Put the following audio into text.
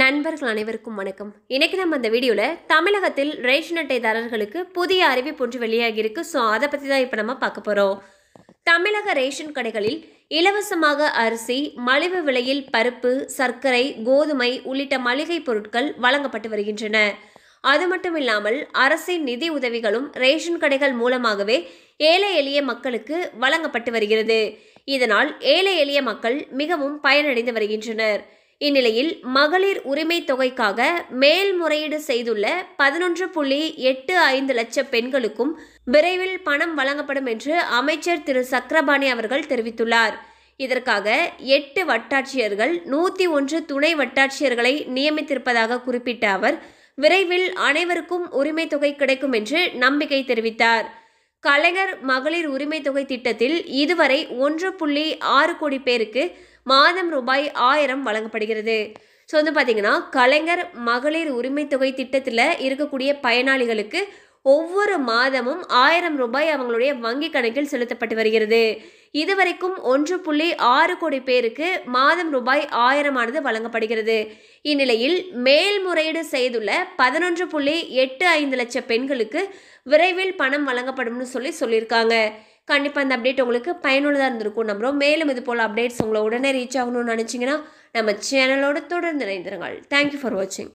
நண்பர்கள் அனைவருக்கும் வணக்கம் இன்றைக்கி நம்ம அந்த வீடியோவில் தமிழகத்தில் ரேஷன் அட்டைதாரர்களுக்கு புதிய அறிவிப்பு ஒன்று வெளியாகியிருக்கு ஸோ அதை பற்றி தான் இப்போ நம்ம பார்க்க போகிறோம் தமிழக ரேஷன் கடைகளில் இலவசமாக அரிசி மலிவு விலையில் பருப்பு சர்க்கரை கோதுமை உள்ளிட்ட மளிகை பொருட்கள் வழங்கப்பட்டு வருகின்றன அது மட்டும் இல்லாமல் அரசின் நிதி உதவிகளும் ரேஷன் கடைகள் மூலமாகவே ஏழை எளிய மக்களுக்கு வழங்கப்பட்டு வருகிறது இதனால் ஏழை எளிய மக்கள் மிகவும் பயனடைந்து வருகின்றனர் இந்நிலையில் மகளிர் உரிமை தொகைக்காக மேல்முறையீடு செய்துள்ள பதினொன்று புள்ளி எட்டு ஐந்து லட்சம் பெண்களுக்கும் விரைவில் பணம் வழங்கப்படும் என்று அமைச்சர் திரு சக்கரபாணி அவர்கள் தெரிவித்துள்ளார் இதற்காக எட்டு வட்டாட்சியர்கள் நூற்றி ஒன்று துணை வட்டாட்சியர்களை நியமித்திருப்பதாக குறிப்பிட்ட அவர் விரைவில் அனைவருக்கும் உரிமை தொகை கிடைக்கும் என்று நம்பிக்கை தெரிவித்தார் கலைஞர் மகளிர் உரிமை தொகை திட்டத்தில் இதுவரை ஒன்று புள்ளி ஆறு கோடி பேருக்கு மாதம் ரூபாய் ஆயிரம் வழங்கப்படுகிறது ஸோ வந்து பார்த்திங்கன்னா கலைஞர் மகளிர் உரிமை தொகை திட்டத்தில் இருக்கக்கூடிய பயனாளிகளுக்கு ஒவ்வொரு மாதமும் ஆயிரம் ரூபாய் அவங்களுடைய வங்கி கணக்கில் செலுத்தப்பட்டு வருகிறது இதுவரைக்கும் ஒன்று புள்ளி ஆறு கோடி பேருக்கு மாதம் ரூபாய் ஆயிரமானது வழங்கப்படுகிறது இந்நிலையில் மேல்முறையீடு செய்துள்ள பதினொன்று புள்ளி எட்டு ஐந்து லட்சம் பெண்களுக்கு விரைவில் பணம் வழங்கப்படும்னு சொல்லி சொல்லியிருக்காங்க கண்டிப்பாக இந்த அப்டேட் உங்களுக்கு பயனுள்ளதாக இருந்திருக்கும் நம்புகிறோம் மேலும் இது போல் அப்டேட்ஸ் உங்களை உடனே ரீச் ஆகணும்னு நினச்சிங்கன்னா நம்ம சேனலோடு தொடர்ந்து இணைந்திருங்கள் தேங்க்யூ ஃபார் வாட்சிங்